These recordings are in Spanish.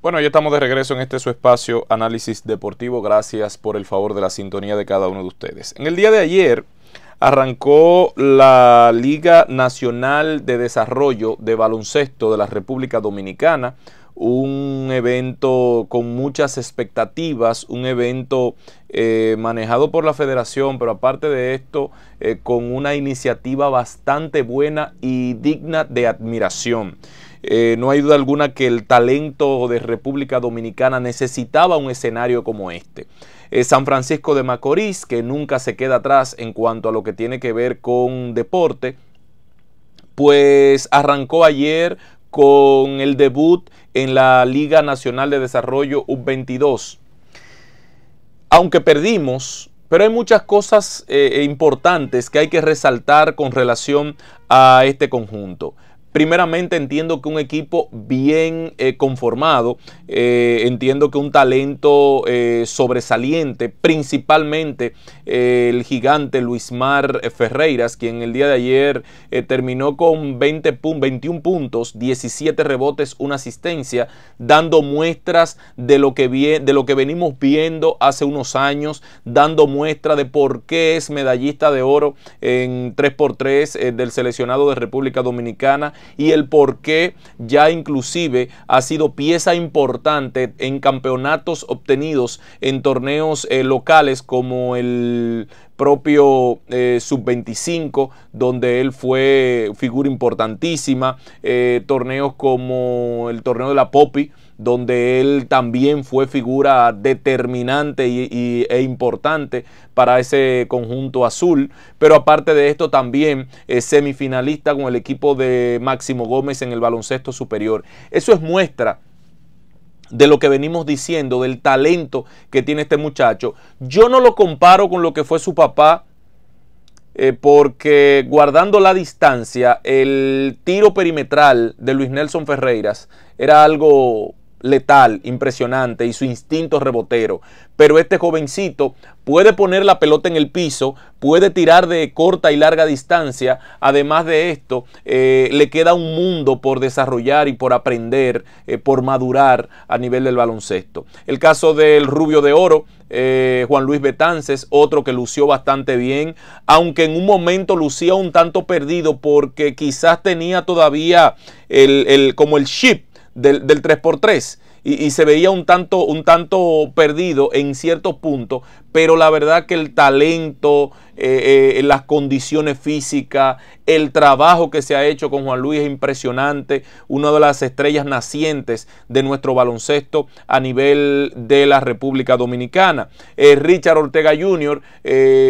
Bueno, ya estamos de regreso en este su espacio Análisis Deportivo. Gracias por el favor de la sintonía de cada uno de ustedes. En el día de ayer arrancó la Liga Nacional de Desarrollo de Baloncesto de la República Dominicana un evento con muchas expectativas, un evento eh, manejado por la federación, pero aparte de esto, eh, con una iniciativa bastante buena y digna de admiración. Eh, no hay duda alguna que el talento de República Dominicana necesitaba un escenario como este. San Francisco de Macorís, que nunca se queda atrás en cuanto a lo que tiene que ver con deporte, pues arrancó ayer con el debut en la Liga Nacional de Desarrollo U22. Aunque perdimos, pero hay muchas cosas eh, e importantes que hay que resaltar con relación a este conjunto. Primeramente entiendo que un equipo bien eh, conformado, eh, entiendo que un talento sobresaliente, principalmente el gigante Luis Mar eh, Ferreiras, quien el día de ayer eh, terminó con 20 21 puntos, 17 rebotes, una asistencia, dando muestras de lo, que de lo que venimos viendo hace unos años, dando muestra de por qué es medallista de oro en 3x3 eh, del seleccionado de República Dominicana y el por qué ya inclusive ha sido pieza importante en campeonatos obtenidos en torneos locales como el propio eh, sub-25, donde él fue figura importantísima, eh, torneos como el torneo de la Popi, donde él también fue figura determinante y, e importante para ese conjunto azul. Pero aparte de esto, también es eh, semifinalista con el equipo de Máximo Gómez en el baloncesto superior. Eso es muestra de lo que venimos diciendo, del talento que tiene este muchacho. Yo no lo comparo con lo que fue su papá, eh, porque guardando la distancia, el tiro perimetral de Luis Nelson Ferreiras era algo letal, impresionante y su instinto rebotero. Pero este jovencito puede poner la pelota en el piso, puede tirar de corta y larga distancia. Además de esto, eh, le queda un mundo por desarrollar y por aprender, eh, por madurar a nivel del baloncesto. El caso del rubio de oro, eh, Juan Luis Betances, otro que lució bastante bien, aunque en un momento lucía un tanto perdido porque quizás tenía todavía el como el chip del, 3x3 y, se veía un tanto, un tanto perdido en ciertos puntos, pero la verdad que el talento, eh, eh, las condiciones físicas, el trabajo que se ha hecho con Juan Luis es impresionante, una de las estrellas nacientes de nuestro baloncesto a nivel de la República Dominicana. Eh, Richard Ortega Jr.,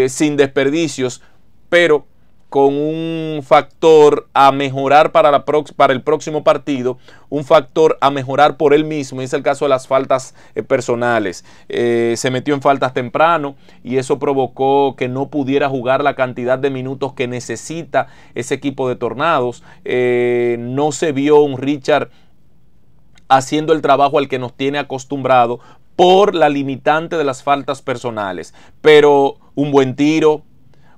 sin desperdicios, pero con un factor a mejorar para, para, el próximo partido, un factor a mejorar por él mismo, es el caso de las faltas eh, personales. Eh, se metió en faltas temprano y eso provocó que no pudiera jugar la cantidad de minutos que necesita ese equipo de Tornados. Eh, no se vio un Richard haciendo el trabajo al que nos tiene acostumbrado por la limitante de las faltas personales, pero un buen tiro,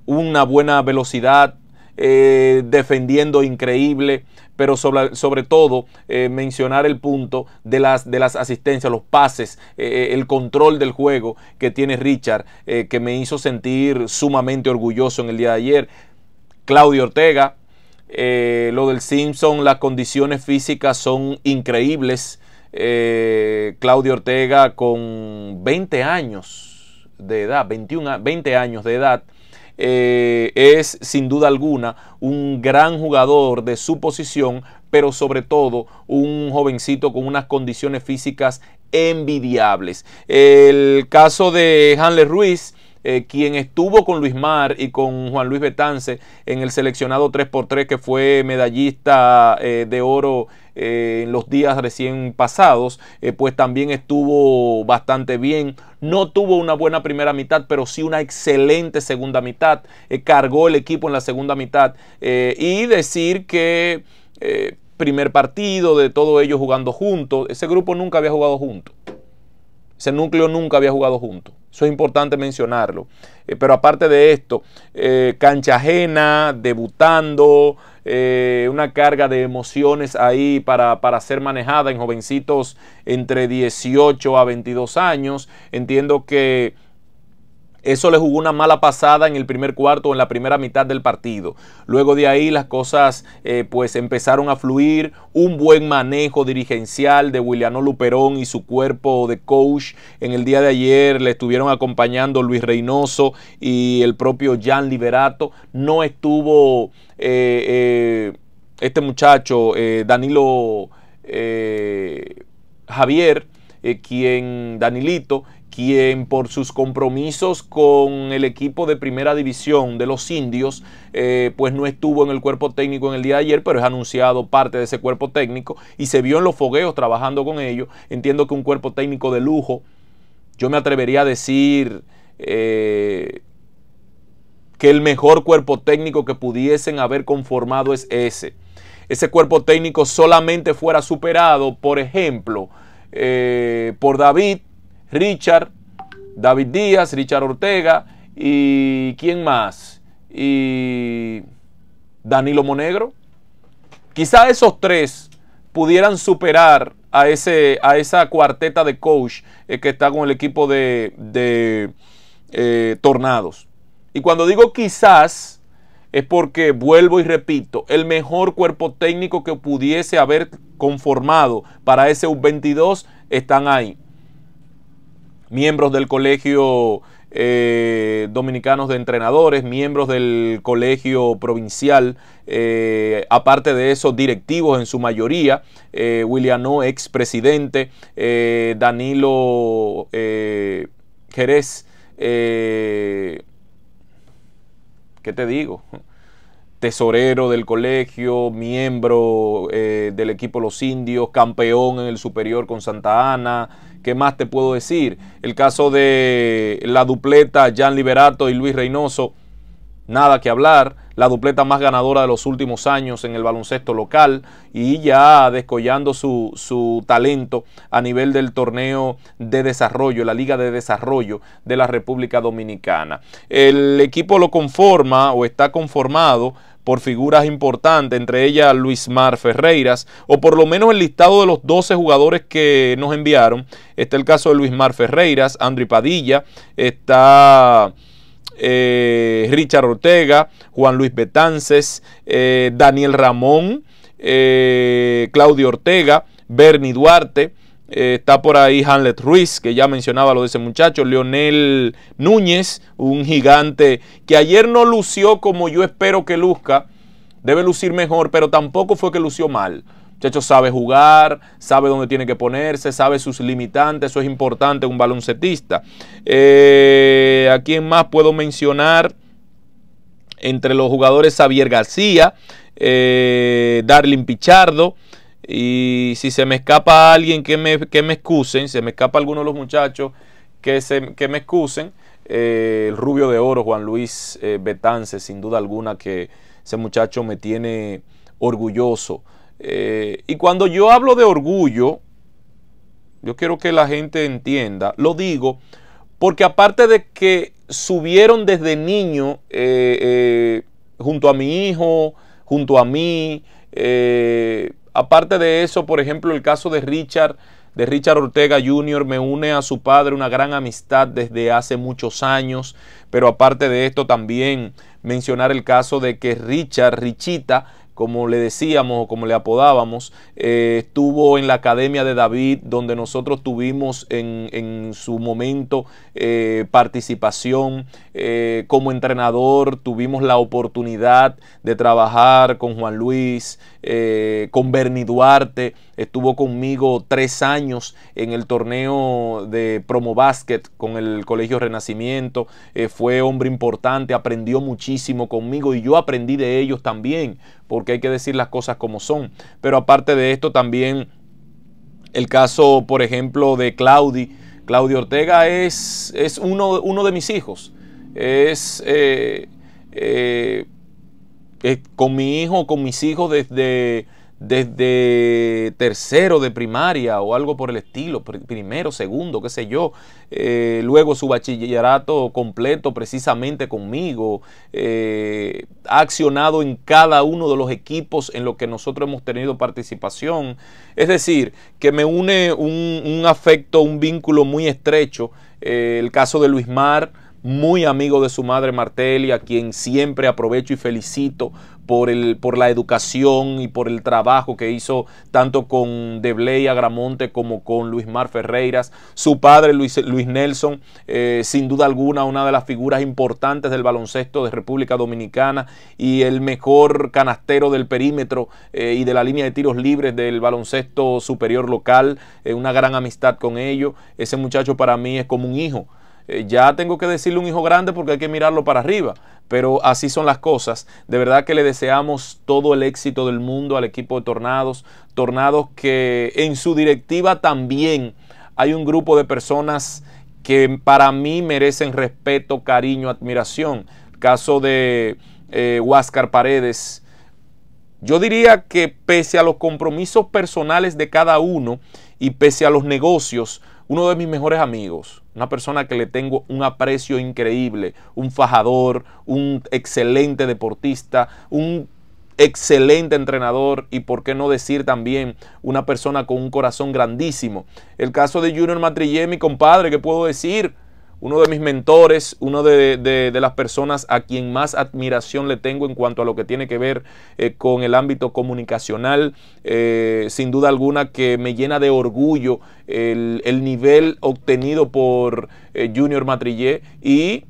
una buena velocidad, eh, defendiendo increíble, pero sobre, todo eh, mencionar el punto de las, de las asistencias, los pases, eh, el control del juego que tiene Richard, que me hizo sentir sumamente orgulloso en el día de ayer. Claudio Ortega, lo del Simpson, las condiciones físicas son increíbles. Claudio Ortega con 20 años de edad, 21, 20 años de edad, eh, es sin duda alguna un gran jugador de su posición, pero sobre todo un jovencito con unas condiciones físicas envidiables. El caso de Hanley Ruiz. Eh, quien estuvo con Luis Mar y con Juan Luis Betance en el seleccionado 3x3 que fue medallista eh, de oro eh, en los días recién pasados, eh, pues también estuvo bastante bien. No tuvo una buena primera mitad, pero sí una excelente segunda mitad. Eh, cargó el equipo en la segunda mitad. y decir que primer partido de todos ellos jugando juntos. Ese grupo nunca había jugado juntos. Ese núcleo nunca había jugado juntos. Eso es importante mencionarlo. Eh, pero aparte de esto, eh, cancha ajena, debutando, eh, una carga de emociones ahí para, para, ser manejada en jovencitos entre 18 a 22 años. Entiendo que eso le jugó una mala pasada en el primer cuarto o en la primera mitad del partido. Luego de ahí las cosas eh, pues empezaron a fluir. Un buen manejo dirigencial de Williano Luperón y su cuerpo de coach. En el día de ayer le estuvieron acompañando Luis Reynoso y el propio Jan Liberato. No estuvo eh, eh, este muchacho Danilo Javier. quien Danilito, quien por sus compromisos con el equipo de primera división de los indios, eh, pues no estuvo en el cuerpo técnico en el día de ayer, pero es anunciado parte de ese cuerpo técnico y se vio en los fogueos trabajando con ellos. Entiendo que un cuerpo técnico de lujo, yo me atrevería a decir eh, que el mejor cuerpo técnico que pudiesen haber conformado es ese. Ese cuerpo técnico solamente fuera superado, por ejemplo, eh, por David, Richard, David Díaz, Richard Ortega y quién más? Y Danilo Monegro. Quizás esos tres pudieran superar a, ese, a esa cuarteta de coach eh, que está con el equipo de, eh, Tornados. Y cuando digo quizás, es porque, vuelvo y repito, el mejor cuerpo técnico que pudiese haber conformado para ese U22 están ahí miembros del Colegio eh, Dominicanos de Entrenadores, miembros del Colegio Provincial, eh, aparte de esos, directivos en su mayoría, eh, William No, expresidente, Danilo Jerez, ¿qué te digo? tesorero del colegio, miembro del equipo Los Indios, campeón en el superior con Santa Ana, ¿Qué más te puedo decir? El caso de la dupleta Jan Liberato y Luis Reynoso, nada que hablar. La dupleta más ganadora de los últimos años en el baloncesto local y ya descollando su, su talento a nivel del torneo de desarrollo, la Liga de Desarrollo de la República Dominicana. El equipo lo conforma o está conformado por figuras importantes, entre ellas Luis Mar Ferreiras, o por lo menos el listado de los 12 jugadores que nos enviaron. Está el caso de Luis Mar Ferreiras, Andri Padilla, está... Eh, Richard Ortega, Juan Luis Betances, eh, Daniel Ramón, eh, Claudio Ortega, Bernie Duarte, eh, está por ahí Hanlet Ruiz, que ya mencionaba lo de ese muchacho. Leonel Núñez, un gigante que ayer no lució como yo espero que luzca. Debe lucir mejor, pero tampoco fue que lució mal. Muchacho sabe jugar, sabe dónde tiene que ponerse, sabe sus limitantes. Eso es importante un baloncetista. Eh, ¿A quién más puedo mencionar? Entre los jugadores, Xavier García, eh, Darlin Pichardo. Y si se me escapa alguien que me, que me excusen, se me escapa alguno de los muchachos que, que me excusen, eh, el rubio de oro, Juan Luis eh, Betance, sin duda alguna que ese muchacho me tiene orgulloso. Eh, y cuando yo hablo de orgullo, yo quiero que la gente entienda, lo digo, porque aparte de que subieron desde niño junto a mi hijo, junto a mí, eh, Aparte de eso, por ejemplo, el caso de Richard, de Richard Ortega Jr. me une a su padre una gran amistad desde hace muchos años. Pero aparte de esto, también mencionar el caso de que Richard, Richita, como le decíamos o como le apodábamos, eh, estuvo en la Academia de David, donde nosotros tuvimos en, en su momento eh, participación eh, como entrenador, tuvimos la oportunidad de trabajar con Juan Luis, con Bernie Duarte, estuvo conmigo tres años en el torneo de promo básquet con el Colegio Renacimiento, eh, fue hombre importante, aprendió muchísimo conmigo y yo aprendí de ellos también, porque hay que decir las cosas como son. Pero aparte de esto también el caso, por ejemplo, de Claudio Claudio Ortega es, es uno, uno, de mis hijos. Es eh, eh, con mi hijo, con mis hijos desde desde tercero de primaria o algo por el estilo, primero, segundo, qué sé yo, eh, luego su bachillerato completo precisamente conmigo, eh, ha accionado en cada uno de los equipos en los que nosotros hemos tenido participación, es decir, que me une un, afecto, un vínculo muy estrecho, eh, el caso de Luis Mar, muy amigo de su madre Martelia, quien siempre aprovecho y felicito por, el, por la educación y por el trabajo que hizo tanto con Debley Agramonte como con Luis Mar Ferreiras. Su padre, Luis, Nelson, eh, sin duda alguna, una de las figuras importantes del baloncesto de República Dominicana y el mejor canastero del perímetro eh, y de la línea de tiros libres del baloncesto superior local. Eh, una gran amistad con ellos. Ese muchacho para mí es como un hijo. Eh, ya tengo que decirle un hijo grande porque hay que mirarlo para arriba. Pero así son las cosas. De verdad que le deseamos todo el éxito del mundo al equipo de Tornados. Tornados que en su directiva también hay un grupo de personas que para mí merecen respeto, cariño, admiración. caso de eh, Huáscar Paredes. Yo diría que pese a los compromisos personales de cada uno y pese a los negocios, uno de mis mejores amigos una persona que le tengo un aprecio increíble, un fajador, un excelente deportista, un excelente entrenador y por qué no decir también una persona con un corazón grandísimo. El caso de Junior Matrillé, mi compadre, ¿qué puedo decir? uno de mis mentores, uno de, las personas a quien más admiración le tengo en cuanto a lo que tiene que ver eh, con el ámbito comunicacional, eh, sin duda alguna que me llena de orgullo el, nivel obtenido por eh, Junior Matrillé y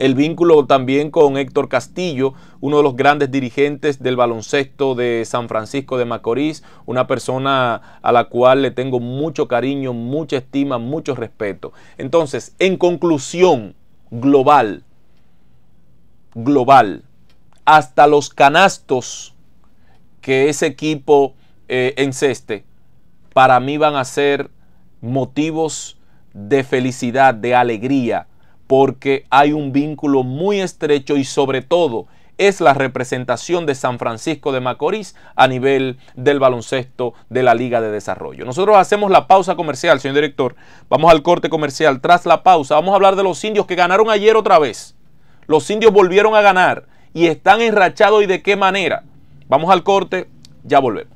el vínculo también con Héctor Castillo, uno de los grandes dirigentes del baloncesto de San Francisco de Macorís, una persona a la cual le tengo mucho cariño, mucha estima, mucho respeto. Entonces, en conclusión, global, global, hasta los canastos que ese equipo eh, enceste, para mí van a ser motivos de felicidad, de alegría, porque hay un vínculo muy estrecho y sobre todo es la representación de San Francisco de Macorís a nivel del baloncesto de la Liga de Desarrollo. Nosotros hacemos la pausa comercial, señor director. Vamos al corte comercial. Tras la pausa, vamos a hablar de los indios que ganaron ayer otra vez. Los indios volvieron a ganar y están enrachados y de qué manera. Vamos al corte, ya volvemos.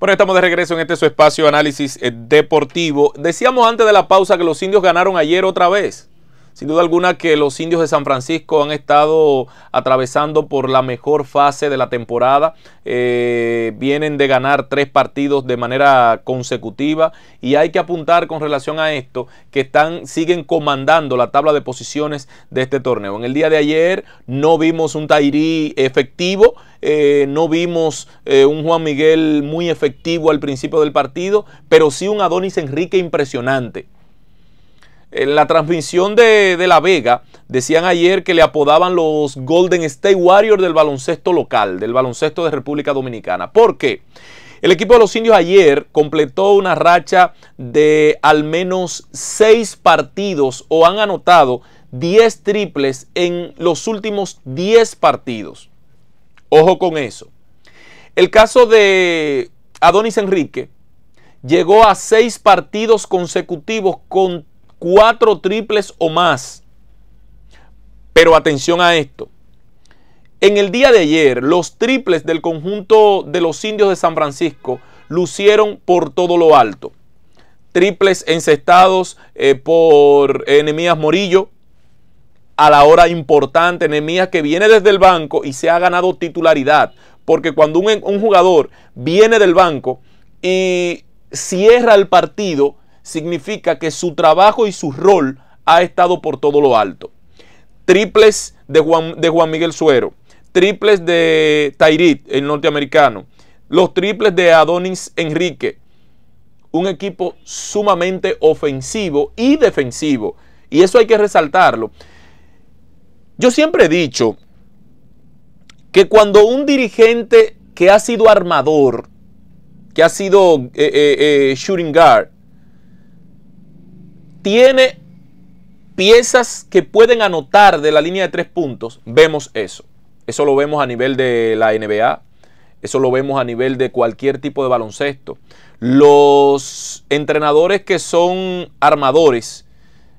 Bueno, estamos de regreso en este su espacio análisis eh, deportivo. Decíamos antes de la pausa que los indios ganaron ayer otra vez. Sin duda alguna que los indios de San Francisco han estado atravesando por la mejor fase de la temporada. Eh, vienen de ganar tres partidos de manera consecutiva y hay que apuntar con relación a esto que están, siguen comandando la tabla de posiciones de este torneo. En el día de ayer no vimos un Tairí efectivo. Eh, no vimos eh, un Juan Miguel muy efectivo al principio del partido, pero sí un Adonis Enrique impresionante. En la transmisión de, de, La Vega decían ayer que le apodaban los Golden State Warriors del baloncesto local, del baloncesto de República Dominicana. ¿Por qué? El equipo de los indios ayer completó una racha de al menos seis partidos o han anotado 10 triples en los últimos 10 partidos. Ojo con eso. El caso de Adonis Enrique llegó a seis partidos consecutivos con cuatro triples o más. Pero atención a esto. En el día de ayer, los triples del conjunto de los indios de San Francisco lucieron por todo lo alto. Triples encestados eh, por Enemías eh, Morillo a la hora importante. Enemías que viene desde el banco y se ha ganado titularidad. Porque cuando un, un jugador viene del banco y cierra el partido, significa que su trabajo y su rol ha estado por todo lo alto. Triples de Juan, de Juan Miguel Suero, triples de Tairit, el norteamericano, los triples de Adonis Enrique. Un equipo sumamente ofensivo y defensivo. Y eso hay que resaltarlo. Yo siempre he dicho que cuando un dirigente que ha sido armador, que ha sido eh, eh, eh, shooting guard, tiene piezas que pueden anotar de la línea de tres puntos, vemos eso. Eso lo vemos a nivel de la NBA, eso lo vemos a nivel de cualquier tipo de baloncesto. Los entrenadores que son armadores,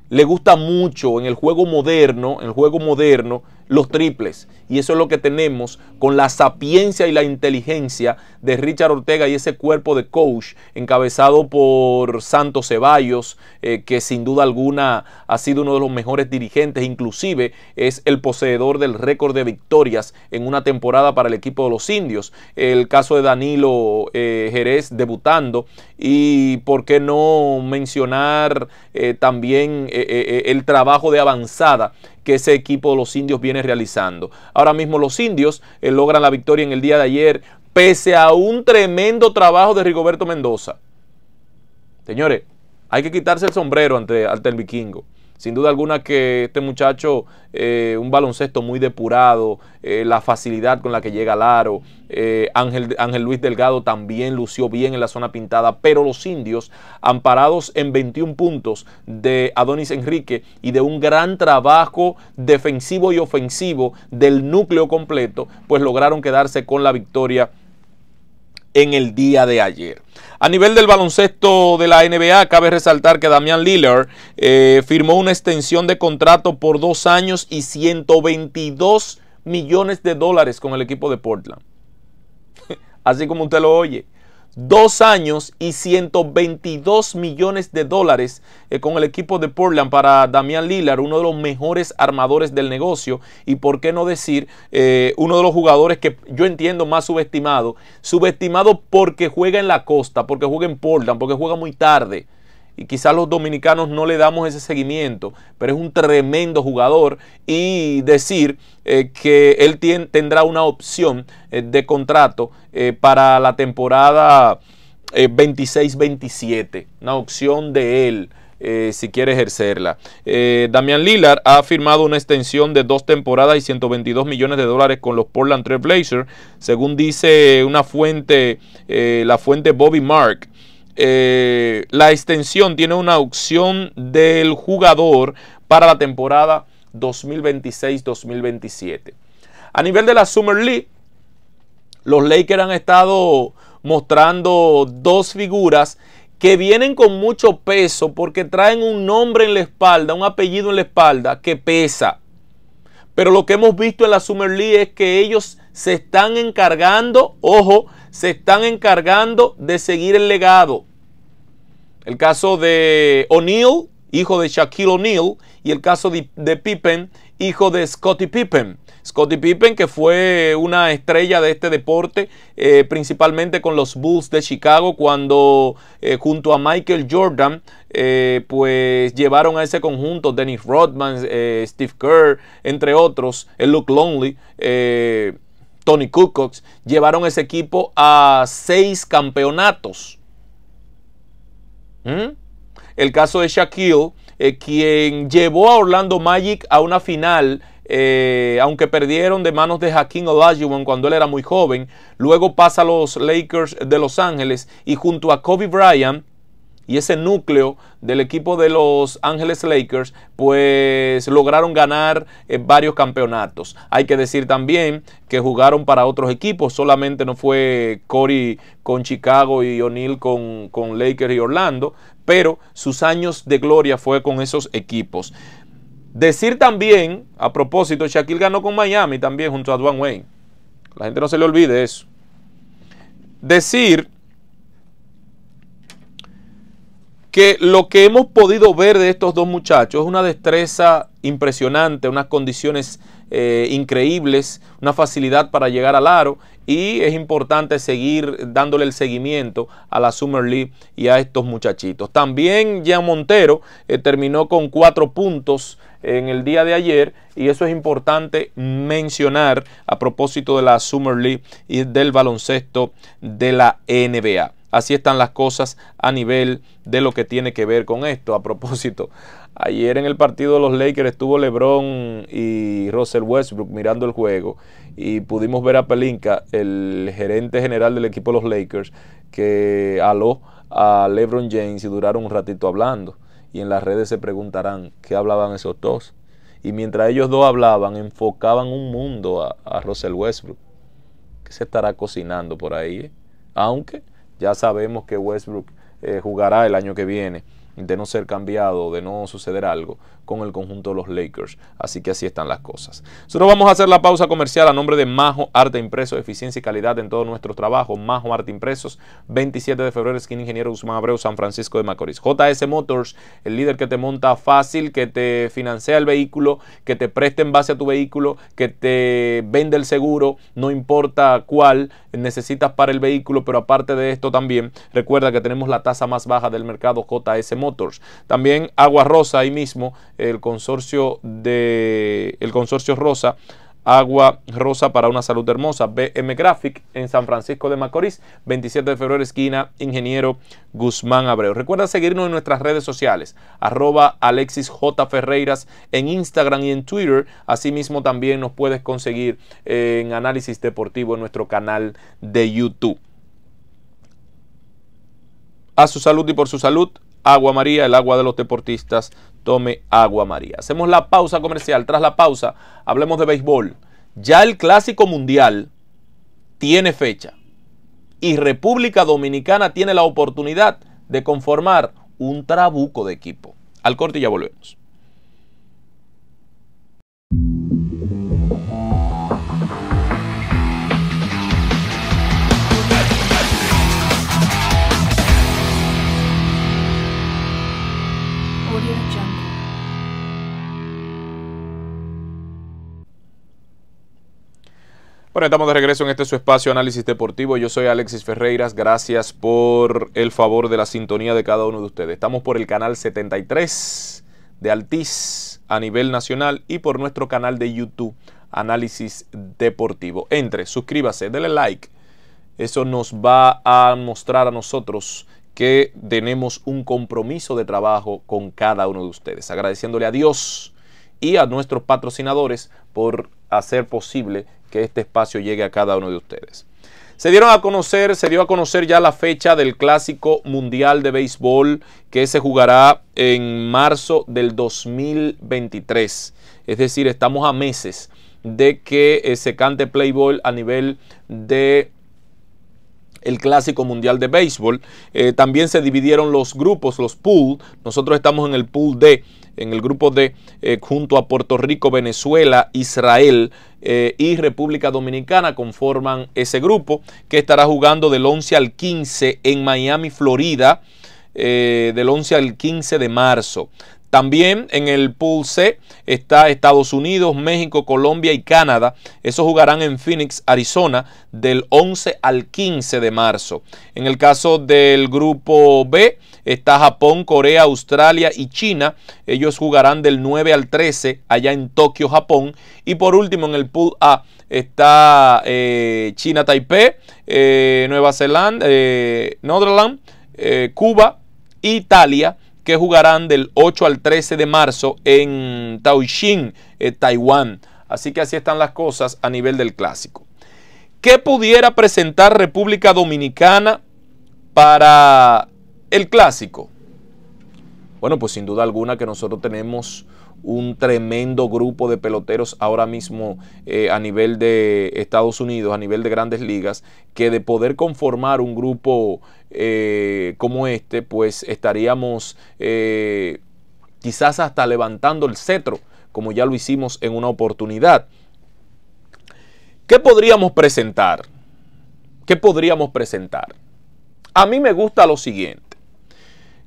le gusta mucho en el juego moderno, en el juego moderno, los triples. Y eso es lo que tenemos con la sapiencia y la inteligencia de Richard Ortega y ese cuerpo de coach encabezado por Santos Ceballos, eh, que sin duda alguna ha sido uno de los mejores dirigentes, inclusive es el poseedor del récord de victorias en una temporada para el equipo de los indios. El caso de Danilo eh, Jerez debutando y por qué no mencionar eh, también el trabajo de avanzada que ese equipo de los indios viene realizando. Ahora mismo los indios eh, logran la victoria en el día de ayer, pese a un tremendo trabajo de Rigoberto Mendoza. Señores, hay que quitarse el sombrero ante, ante el vikingo. Sin duda alguna que este muchacho, eh, un baloncesto muy depurado, eh, la facilidad con la que llega al aro, eh, Ángel, Ángel Luis Delgado también lució bien en la zona pintada, pero los indios, amparados en 21 puntos de Adonis Enrique y de un gran trabajo defensivo y ofensivo del núcleo completo, pues lograron quedarse con la victoria en el día de ayer. A nivel del baloncesto de la NBA, cabe resaltar que Damian Lillard eh, firmó una extensión de contrato por dos años y 122 millones de dólares con el equipo de Portland. Así como usted lo oye dos años y 122 millones de dólares eh, con el equipo de Portland para Damián Lillard, uno de los mejores armadores del negocio y por qué no decir eh, uno de los jugadores que yo entiendo más subestimado, subestimado porque juega en la costa, porque juega en Portland, porque juega muy tarde y quizás los dominicanos no le damos ese seguimiento, pero es un tremendo jugador y decir eh, que él tendrá una opción eh, de contrato eh, para la temporada 26-27, una opción de él. si quiere ejercerla. Damián Damian Lillard ha firmado una extensión de dos temporadas y 122 millones de dólares con los Portland Trail Blazers, según dice una fuente, la fuente Bobby Mark. Eh, la extensión tiene una opción del jugador para la temporada 2026-2027. A nivel de la Summer League, los Lakers han estado mostrando dos figuras que vienen con mucho peso porque traen un nombre en la espalda, un apellido en la espalda que pesa. Pero lo que hemos visto en la Summer League es que ellos se están encargando, ojo, se están encargando de seguir el legado. El caso de O'Neal, hijo de Shaquille O'Neal, y el caso de, Pippen, hijo de Scottie Pippen. Scottie Pippen, que fue una estrella de este deporte, eh, principalmente con los Bulls de Chicago, cuando eh, junto a Michael Jordan, eh, pues llevaron a ese conjunto Dennis Rodman, Steve Kerr, entre otros, el Luke Lonely Tony Kukoc, llevaron ese equipo a seis campeonatos el caso de Shaquille, eh, quien llevó a Orlando Magic a una final eh, aunque perdieron de manos de Hakeem Olajuwon cuando él era muy joven, luego pasa a los Lakers de Los Ángeles y junto a Kobe Bryant y ese núcleo del equipo de Los Angeles Lakers, pues lograron ganar eh, varios campeonatos. Hay que decir también que jugaron para otros equipos, solamente no fue Corey con Chicago y O'Neill con, Lakers y Orlando, pero sus años de gloria fue con esos equipos. Decir también, a propósito, Shaquille ganó con Miami también junto a Dwayne Wayne. La gente no se le olvide eso. Decir que lo que hemos podido ver de estos dos muchachos es una destreza impresionante, unas condiciones eh, increíbles, una facilidad para llegar al aro y es importante seguir dándole el seguimiento a la Summer League y a estos muchachitos. También Jean Montero eh, terminó con cuatro puntos en el día de ayer y eso es importante mencionar a propósito de la Summer League y del baloncesto de la NBA. Así están las cosas a nivel de lo que tiene que ver con esto. A propósito, ayer en el partido de los Lakers estuvo LeBron y Russell Westbrook mirando el juego y pudimos ver a Pelinka, el gerente general del equipo de los Lakers, que aló a LeBron James y duraron un ratito hablando. Y en las redes se preguntarán qué hablaban esos dos. Y mientras ellos dos hablaban, enfocaban un mundo a, Russell Westbrook. que se estará cocinando por ahí? ¿eh? Aunque ya sabemos que Westbrook eh, jugará el año que viene de no ser cambiado, de no suceder algo con el conjunto de los Lakers. Así que así están las cosas. solo vamos a hacer la pausa comercial a nombre de Majo Arte Impresos, eficiencia y calidad en todo nuestro trabajo. Majo Arte Impresos, 27 de febrero, esquina Ingeniero Guzmán Abreu, San Francisco de Macorís. JS Motors, el líder que te monta fácil, que te financia el vehículo, que te preste en base a tu vehículo, que te vende el seguro, no importa cuál necesitas para el vehículo, pero aparte de esto también, recuerda que tenemos la tasa más baja del mercado JS Motors también Agua Rosa, ahí mismo, el consorcio, de, el consorcio Rosa. Agua Rosa para una salud hermosa. BM Graphic en San Francisco de Macorís, 27 de febrero, esquina Ingeniero Guzmán Abreu. Recuerda seguirnos en nuestras redes sociales, arroba Alexis Ferreiras en Instagram y en Twitter. Asimismo, también nos puedes conseguir en Análisis Deportivo en nuestro canal de YouTube. A su salud y por su salud agua María, el agua de los deportistas, tome agua María. Hacemos la pausa comercial. Tras la pausa, hablemos de béisbol. Ya el clásico mundial tiene fecha y República Dominicana tiene la oportunidad de conformar un trabuco de equipo. Al corte y ya volvemos. Bueno, estamos de regreso en este su espacio Análisis Deportivo. Yo soy Alexis Ferreiras. Gracias por el favor de la sintonía de cada uno de ustedes. Estamos por el canal 73 de Altiz a nivel nacional y por nuestro canal de YouTube Análisis Deportivo. Entre, suscríbase, denle like. Eso nos va a mostrar a nosotros que tenemos un compromiso de trabajo con cada uno de ustedes. Agradeciéndole a Dios y a nuestros patrocinadores por hacer posible que este espacio llegue a cada uno de ustedes. Se dieron a conocer, se dio a conocer ya la fecha del clásico mundial de béisbol que se jugará en marzo del 2023. Es decir, estamos a meses de que eh, se cante Playboy a nivel de el clásico mundial de béisbol. Eh, también se dividieron los grupos, los pools. Nosotros estamos en el pool de en el grupo de eh, junto a Puerto Rico, Venezuela, Israel eh, y República Dominicana conforman ese grupo que estará jugando del 11 al 15 en Miami, Florida. Eh, del 11 al 15 de marzo. También en el Pool C está Estados Unidos, México, Colombia y Canadá. Esos jugarán en Phoenix, Arizona, del 11 al 15 de marzo. En el caso del grupo B está Japón, Corea, Australia y China. Ellos jugarán del 9 al 13 allá en Tokio, Japón. Y por último en el Pool A está eh, China, Taipei, eh, Nueva Zelanda, eh, eh Cuba, Italia que jugarán del 8 al 13 de marzo en taishin eh, Taiwán. Así que así están las cosas a nivel del clásico. ¿Qué pudiera presentar República Dominicana para el clásico? Bueno, pues sin duda alguna que nosotros tenemos un tremendo grupo de peloteros ahora mismo eh, a nivel de Estados Unidos, a nivel de grandes ligas, que de poder conformar un grupo eh, como este, pues estaríamos eh, quizás hasta levantando el cetro, como ya lo hicimos en una oportunidad. ¿Qué podríamos presentar? ¿Qué podríamos presentar? A mí me gusta lo siguiente.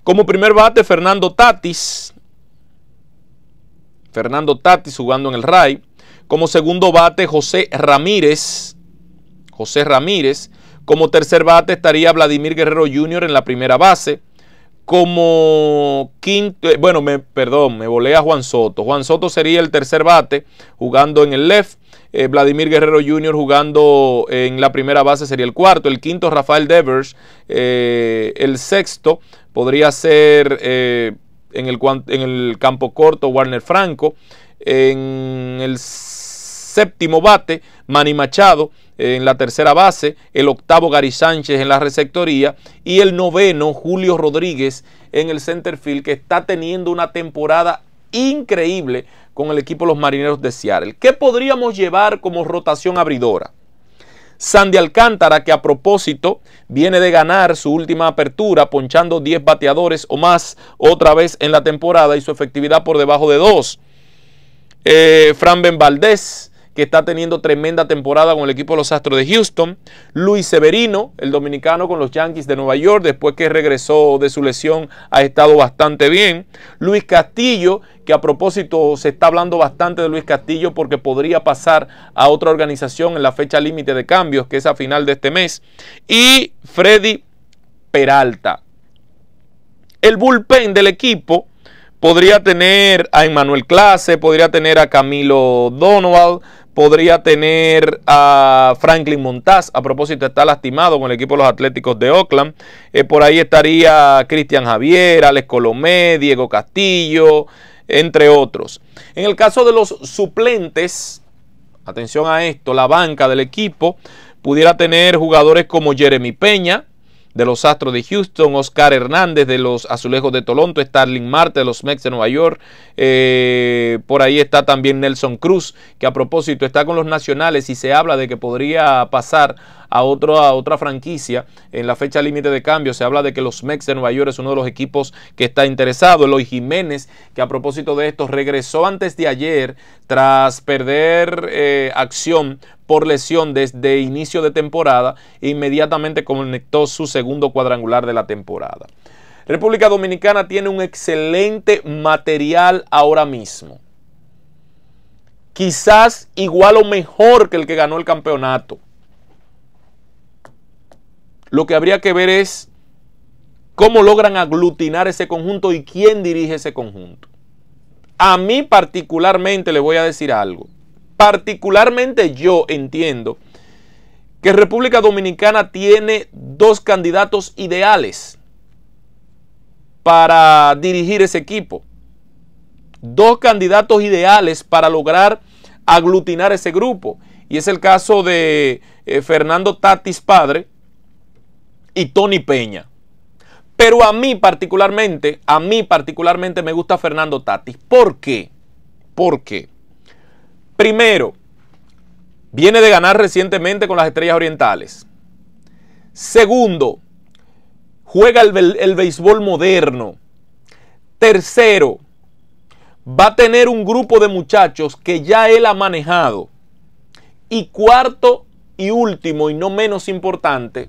Como primer bate, Fernando Tatis, Fernando Tatis jugando en el RAI. Como segundo bate, José Ramírez. José Ramírez. Como tercer bate estaría Vladimir Guerrero Jr. en la primera base. Como quinto, eh, bueno, me, perdón, me volé a Juan Soto. Juan Soto sería el tercer bate jugando en el left. Eh, Vladimir Guerrero Jr. jugando en la primera base sería el cuarto. El quinto, Rafael Devers. Eh, el sexto podría ser en el, en el campo corto Warner Franco, en el séptimo bate Manny Machado, en la tercera base, el octavo Gary Sánchez en la receptoría y el noveno Julio Rodríguez en el centerfield field que está teniendo una temporada increíble con el equipo los Marineros de Seattle. ¿Qué podríamos llevar como rotación abridora? Sandy Alcántara, que a propósito viene de ganar su última apertura, ponchando 10 bateadores o más otra vez en la temporada y su efectividad por debajo de 2. Eh, Fran Ben Valdés, que está teniendo tremenda temporada con el equipo de los Astros de Houston. Luis Severino, el dominicano con los Yankees de Nueva York, después que regresó de su lesión, ha estado bastante bien. Luis Castillo, que a propósito se está hablando bastante de Luis Castillo porque podría pasar a otra organización en la fecha límite de cambios, que es a final de este mes. Y Freddy Peralta. El bullpen del equipo podría tener a Emmanuel Clase, podría tener a Camilo Donoval, podría tener a Franklin Montaz. A propósito, está lastimado con el equipo de los Atléticos de Oakland. Eh, por ahí estaría Cristian Javier, Alex Colomé, Diego Castillo, entre otros. En el caso de los suplentes, atención a esto, la banca del equipo pudiera tener jugadores como Jeremy Peña, de los Astros de Houston, Oscar Hernández de los Azulejos de Toronto, Starling Marte de los Mets de Nueva York, eh, por ahí está también Nelson Cruz, que a propósito está con los Nacionales y se habla de que podría pasar a, a otra franquicia en la fecha límite de cambio. Se habla de que los Mex de Nueva York es uno de los equipos que está interesado. Eloy Jiménez, que a propósito de esto regresó antes de ayer tras perder eh, acción por lesión desde inicio de temporada e inmediatamente conectó su segundo cuadrangular de la temporada. República Dominicana tiene un excelente material ahora mismo. Quizás igual o mejor que el que ganó el campeonato. Lo que habría que ver es cómo logran aglutinar ese conjunto y quién dirige ese conjunto. A mí particularmente le voy a decir algo. Particularmente yo entiendo que República Dominicana tiene dos candidatos ideales para dirigir ese equipo. Dos candidatos ideales para lograr aglutinar ese grupo. Y es el caso de eh, Fernando Tatis padre y Tony Peña. Pero a mí particularmente, a mí particularmente me gusta Fernando Tatis. ¿Por qué? Primero, viene de ganar recientemente con las Estrellas Orientales. Segundo, juega el, el, béisbol moderno. Tercero, va a tener un grupo de muchachos que ya él ha manejado. Y cuarto y último, y no menos importante,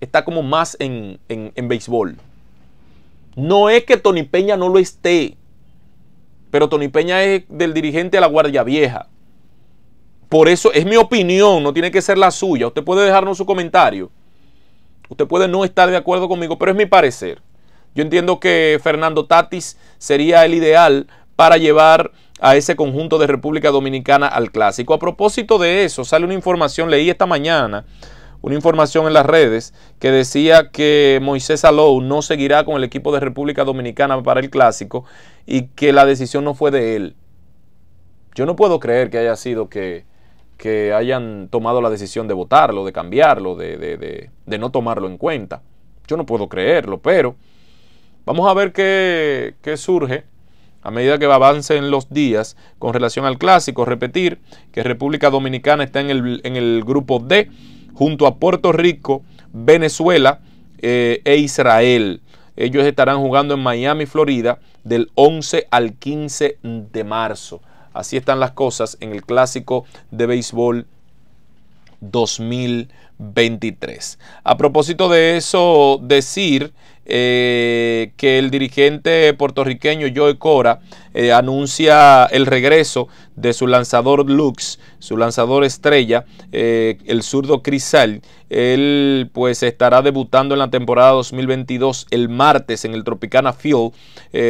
está como más en, en, en béisbol. No es que Tony Peña no lo esté, pero Tony Peña es del dirigente de la Guardia Vieja. Por eso es mi opinión, no tiene que ser la suya. Usted puede dejarnos su comentario. Usted puede no estar de acuerdo conmigo, pero es mi parecer. Yo entiendo que Fernando Tatis sería el ideal para llevar a ese conjunto de República Dominicana al clásico. A propósito de eso, sale una información, leí esta mañana una información en las redes que decía que Moisés Alou no seguirá con el equipo de República Dominicana para el clásico y que la decisión no fue de él. Yo no puedo creer que haya sido que, hayan tomado la decisión de votarlo, de cambiarlo, de, de, de, de no tomarlo en cuenta. Yo no puedo creerlo, pero vamos a ver qué, qué surge a medida que avancen los días con relación al clásico. Repetir que República Dominicana está en el, en el grupo D junto a Puerto Rico, Venezuela eh, e Israel. Ellos estarán jugando en Miami, Florida, del 11 al 15 de marzo. Así están las cosas en el clásico de béisbol 2020. 23. A propósito de eso, decir eh, que el dirigente puertorriqueño Joe Cora eh, anuncia el regreso de su lanzador Lux, su lanzador estrella, eh, el zurdo Crisal. Él pues estará debutando en la temporada 2022 el martes en el Tropicana Field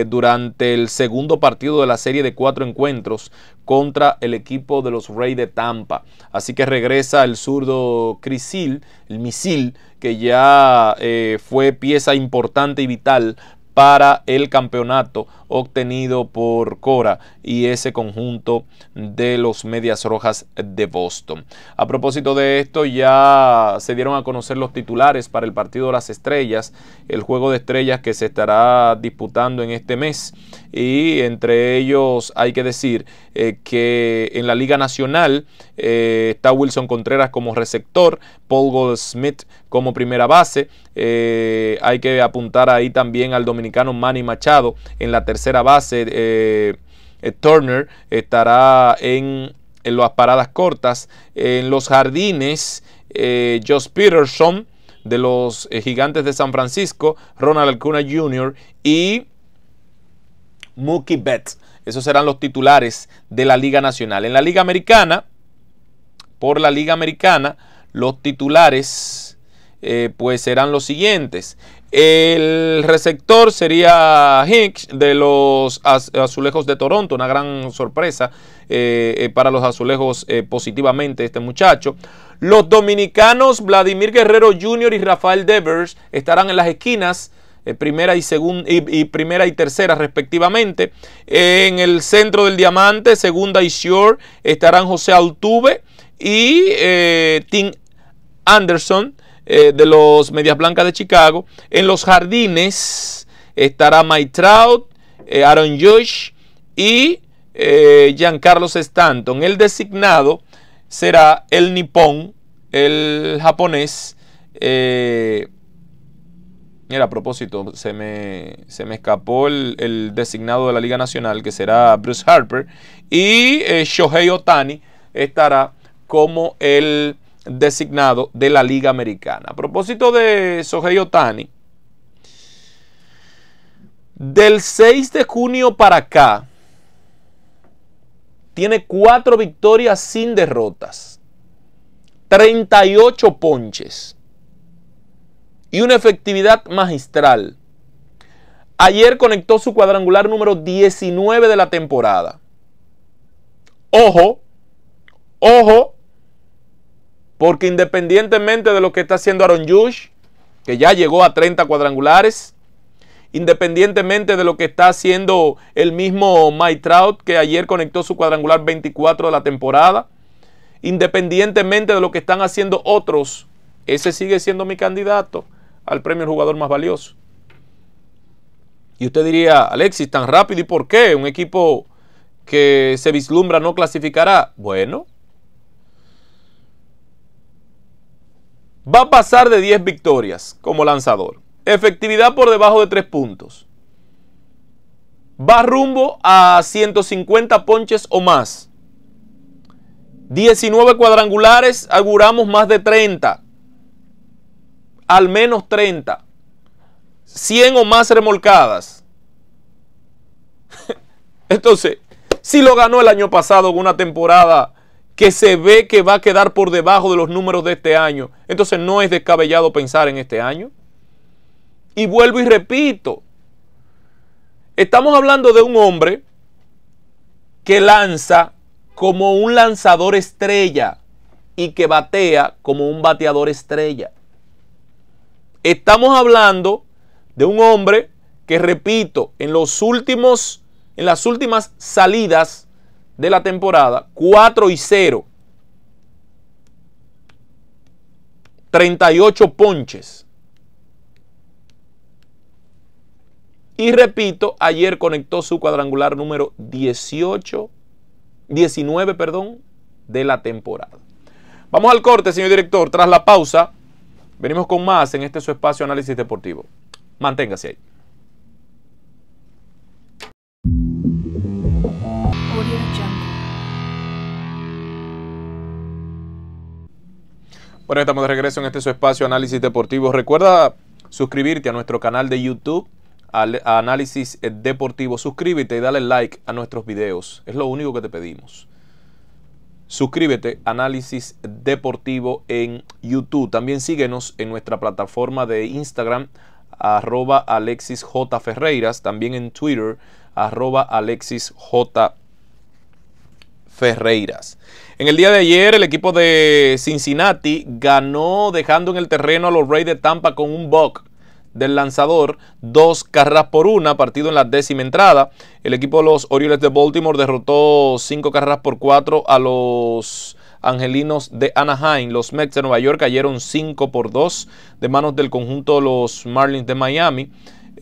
durante el segundo partido de la serie de cuatro encuentros contra el equipo de los Reyes de Tampa. Así que regresa el zurdo Crisal el misil que ya eh, fue pieza importante y vital para el campeonato obtenido por Cora y ese conjunto de los Medias Rojas de Boston. A propósito de esto, ya se dieron a conocer los titulares para el partido de las estrellas, el juego de estrellas que se estará disputando en este mes y entre ellos hay que decir eh, que en la Liga Nacional eh, está Wilson Contreras como receptor, Paul Goldsmith como primera base. Eh, hay que apuntar ahí también al dominicano Manny Machado en la tercera base. Eh, eh, Turner estará en, las paradas cortas. En los jardines, Josh Peterson de los Gigantes de San Francisco, Ronald Alcuna Jr. y Mookie Betts. Esos serán los titulares de la Liga Nacional. En la Liga Americana, por la Liga Americana, los titulares eh, pues serán los siguientes. El receptor sería Hicks de los Azulejos de Toronto, una gran sorpresa eh, eh, para los Azulejos positivamente este muchacho. Los dominicanos Vladimir Guerrero Jr. y Rafael Devers estarán en las esquinas. primera y, segunda y, primera y tercera respectivamente. en el centro del diamante, segunda y short estarán José Altuve y Tim Anderson. Eh, de los Medias Blancas de Chicago. En los jardines estará Mike Trout, eh, Aaron Josh y eh, Giancarlo Stanton. El designado será el nipón, el japonés. Eh, mira, a propósito, se me, escapó el, el, designado de la Liga Nacional, que será Bruce Harper. Y Shohei Otani estará como el designado de la Liga Americana. A propósito de Sohei Otani, del 6 de junio para acá, tiene cuatro victorias sin derrotas, 38 ponches y una efectividad magistral. Ayer conectó su cuadrangular número 19 de la temporada. Ojo, ojo, porque independientemente de lo que está haciendo Aaron Jush, que ya llegó a 30 cuadrangulares, independientemente de lo que está haciendo el mismo Mike Trout, que ayer conectó su cuadrangular 24 de la temporada, independientemente de lo que están haciendo otros, ese sigue siendo mi candidato al premio jugador más valioso. Y usted diría, Alexis, tan rápido, ¿y por qué? Un equipo que se vislumbra no clasificará. Bueno, Va a pasar de 10 victorias como lanzador. Efectividad por debajo de 3 puntos. Va rumbo a 150 ponches o más. 19 cuadrangulares, auguramos más de 30. Al menos 30. 100 o más remolcadas. Entonces, si lo ganó el año pasado con una temporada que se ve que va a quedar por debajo de los números de este año. Entonces no es descabellado pensar en este año. Y vuelvo y repito, estamos hablando de un hombre que lanza como un lanzador estrella y que batea como un bateador estrella. Estamos hablando de un hombre que, repito, en los últimos, en las últimas salidas de la temporada, 4 y 0. 38 ponches. Y repito, ayer conectó su cuadrangular número 18, 19, perdón, de la temporada. Vamos al corte, señor director. Tras la pausa, venimos con más en este su espacio análisis deportivo. Manténgase ahí. Bueno, estamos de regreso en este su espacio Análisis Deportivo. Recuerda suscribirte a nuestro canal de YouTube, a Análisis Deportivo. Suscríbete y dale like a nuestros videos. Es lo único que te pedimos. Suscríbete Análisis Deportivo en YouTube. También síguenos en nuestra plataforma de Instagram, arroba Alexis También en Twitter, arroba Alexis en el día de ayer, el equipo de Cincinnati ganó dejando en el terreno a los Reyes de Tampa con un buck del lanzador, dos carras por una, partido en la décima entrada. El equipo de los Orioles de Baltimore derrotó cinco carreras por cuatro a los angelinos de Anaheim. Los Mets de Nueva York cayeron cinco por dos de manos del conjunto de los Marlins de Miami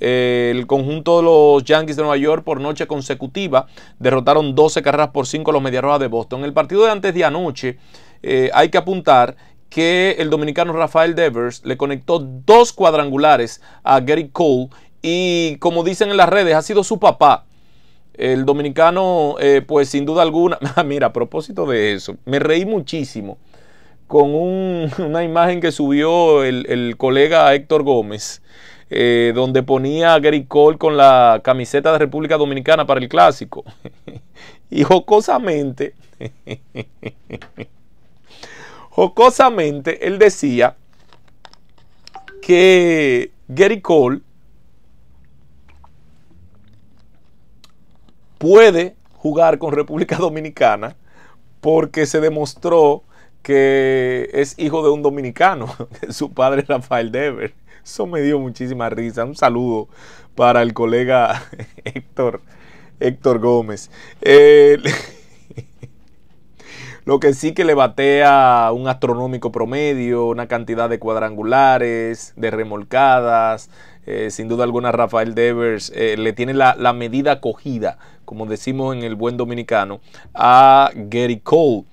el conjunto de los Yankees de Nueva York por noche consecutiva derrotaron 12 carreras por 5 a los media de Boston. En el partido de antes de anoche eh, hay que apuntar que el dominicano Rafael Devers le conectó dos cuadrangulares a Gary Cole y como dicen en las redes ha sido su papá. El dominicano, eh, pues sin duda alguna, mira, a propósito de eso, me reí muchísimo con una imagen que subió el, el colega Héctor Gómez eh, donde ponía a Gary Cole con la camiseta de República Dominicana para el clásico. y jocosamente, jocosamente, él decía que Gary Cole puede jugar con República Dominicana porque se demostró que es hijo de un dominicano, su padre Rafael Dever. Eso me dio muchísima risa. Un saludo para el colega Héctor, Héctor Gómez. lo que sí que le batea un astronómico promedio, una cantidad de cuadrangulares, de remolcadas. Eh, sin duda alguna, Rafael Devers eh, le tiene la, la medida cogida, como decimos en el buen dominicano, a Gary Cole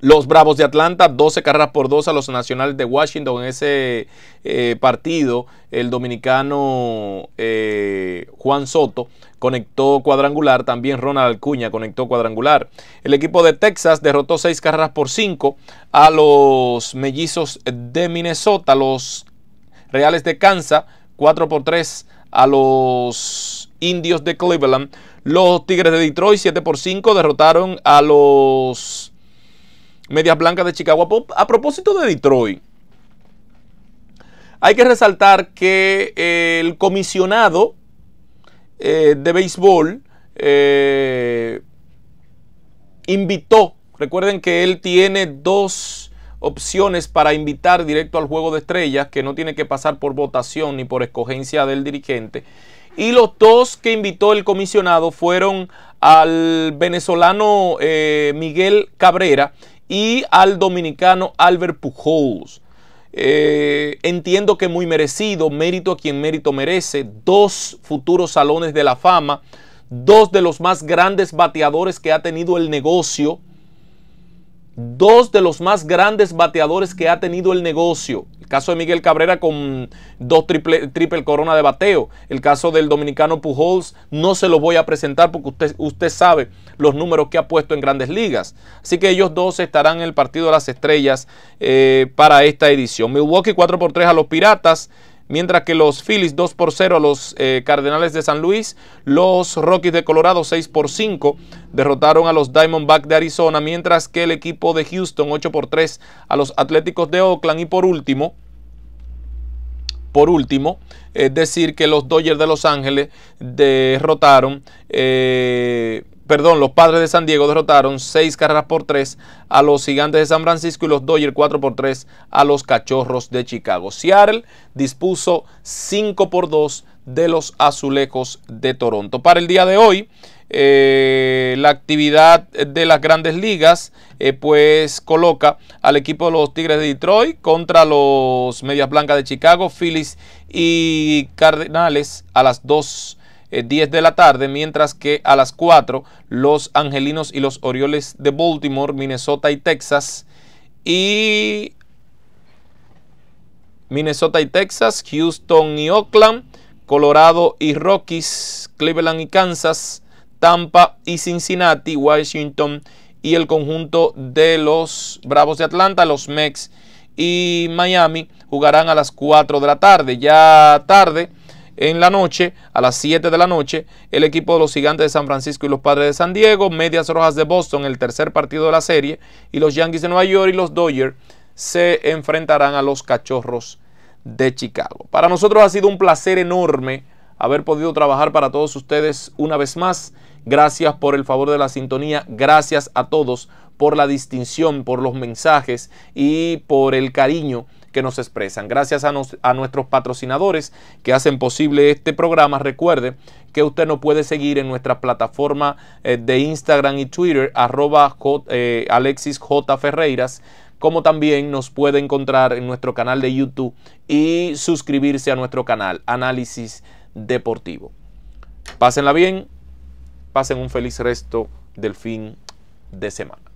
los Bravos de Atlanta, 12 carreras por 2 a los Nacionales de Washington en ese eh, partido. El dominicano eh, Juan Soto conectó cuadrangular. También Ronald Alcuña conectó cuadrangular. El equipo de Texas derrotó 6 carreras por 5 a los Mellizos de Minnesota. Los Reales de Kansas, 4 por 3 a los Indios de Cleveland. Los Tigres de Detroit, 7 por 5, derrotaron a los Medias Blancas de Chicago. A propósito de Detroit, hay que resaltar que eh, el comisionado eh, de béisbol eh, invitó, recuerden que él tiene dos opciones para invitar directo al juego de estrellas, que no tiene que pasar por votación ni por escogencia del dirigente. Y los dos que invitó el comisionado fueron al venezolano Miguel Cabrera y al dominicano Albert Pujols. Eh, entiendo que muy merecido, mérito a quien mérito merece, dos futuros salones de la fama, dos de los más grandes bateadores que ha tenido el negocio, dos de los más grandes bateadores que ha tenido el negocio caso de Miguel Cabrera con dos triple, triple corona de bateo. El caso del dominicano Pujols no se lo voy a presentar porque usted, usted sabe los números que ha puesto en grandes ligas. Así que ellos dos estarán en el partido de las estrellas eh, para esta edición. Milwaukee 4 por 3 a los Piratas mientras que los Phillies 2 por 0 a los eh, Cardenales de San Luis, los Rockies de Colorado 6 por 5 derrotaron a los Diamondbacks de Arizona, mientras que el equipo de Houston 8 por 3 a los Atléticos de Oakland y por último, por último, es decir, que los Dodgers de Los Ángeles derrotaron eh, perdón, los padres de San Diego derrotaron 6 carreras por 3 a los gigantes de San Francisco y los Dodgers 4 por 3 a los cachorros de Chicago. Seattle dispuso 5 por 2 de los azulejos de Toronto. Para el día de hoy, eh, la actividad de las grandes ligas, eh, pues coloca al equipo de los Tigres de Detroit contra los Medias Blancas de Chicago, Phillies y Cardenales a las 2 10 eh, de la tarde, mientras que a las 4 los Angelinos y los Orioles de Baltimore, Minnesota y Texas. Y Minnesota y Texas, Houston y Oakland, Colorado y Rockies, Cleveland y Kansas, Tampa y Cincinnati, Washington y el conjunto de los Bravos de Atlanta, los Mets, y Miami jugarán a las 4 de la tarde. Ya tarde, en la noche, a las 7 de la noche, el equipo de los Gigantes de San Francisco y los Padres de San Diego, Medias Rojas de Boston, el tercer partido de la serie, y los Yankees de Nueva York y los Dodgers se enfrentarán a los Cachorros de Chicago. Para nosotros ha sido un placer enorme haber podido trabajar para todos ustedes una vez más. Gracias por el favor de la sintonía, gracias a todos por la distinción, por los mensajes y por el cariño que nos expresan. Gracias a, nuestros patrocinadores que hacen posible este programa. Recuerde que usted nos puede seguir en nuestra plataforma eh, de Instagram y Twitter, arroba eh, Alexis J. Ferreiras como también nos puede encontrar en nuestro canal de YouTube y suscribirse a nuestro canal Análisis Deportivo. Pásenla bien, pasen un feliz resto del fin de semana.